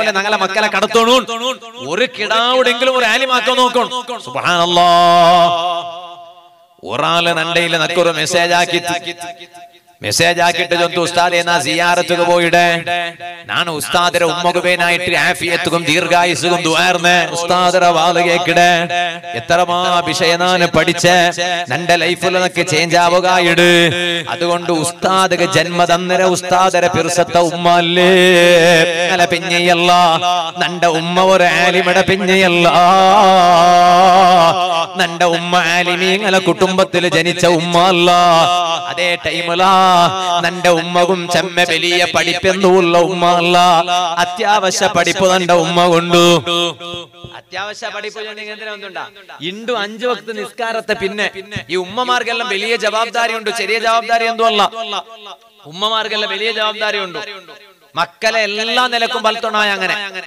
പോലെ ഞങ്ങളെ മക്കളെ കടത്തോണൂ ഒരു കിടാവിടെങ്കിലും ഒരു ആലിമാക്കാൻ നോക്കണം സുബാനല്ലോ ഒരാള് നണ്ടയില് നക്കൊരു മെസ്സേജ് ആക്കി മെസ്സേജ് ആക്കിയിട്ട് ചൊന്തു ഉസ്താദ് എന്നാ സിയാറത്തുക പോയിടെ ഞാൻ ഉസ്താദിന്റെ ഉമ്മകുബേനായിട്ട് ആഫിയത്തുക്കും ദീർഘായുസുകും ദുആർന്ന് ഉസ്താദിന്റെ വാള് കേക്കിടെ എത്രമാ വിഷയനാണ് പഠിച്ച് നിന്റെ ലൈഫിൽ നിനക്ക് ചേഞ്ച് ഇട് അതുകൊണ്ട് ഉസ്താദക ജന്മദന്നരെ ഉസ്താദര പിർസത്ത ഉമ്മല്ലേ അല്ലേ അല്ല പിന്നെയല്ല നിന്റെ ഉമ്മ ഒരു ആലിമട പിന്നെയല്ല നിന്റെ ഉമ്മ ആലിമീങ്ങളെ കുടുംബത്തിൽ ജനിച്ച ഉമ്മ അല്ല അതേ ടൈമിലാ നിന്റെ ഉമ്മകും ചെമ്മ വലിയ പഠിപ്പെന്നുള്ള ഉമ്മ അല്ല അത്യാവശ്യ പഠിപ്പ് നിന്റെ ഉമ്മ കൊണ്ട് അത്യാവശ്യ പഠിപ്പ് ഇണ്ടു അഞ്ചു വക്ത നിസ്കാരത്തെ പിന്നെ ഈ ഉമ്മമാർക്കെല്ലാം വലിയ ജവാബ്ദാരി ഉണ്ട് ചെറിയ ജവാബ്ദാരി എന്തോ അല്ല ഉമ്മമാർക്കെല്ലാം വലിയ ജവാബ്ദാരി ഉണ്ട് മക്കളെ എല്ലാ നിലക്കും പലത്തുണായ അങ്ങനെ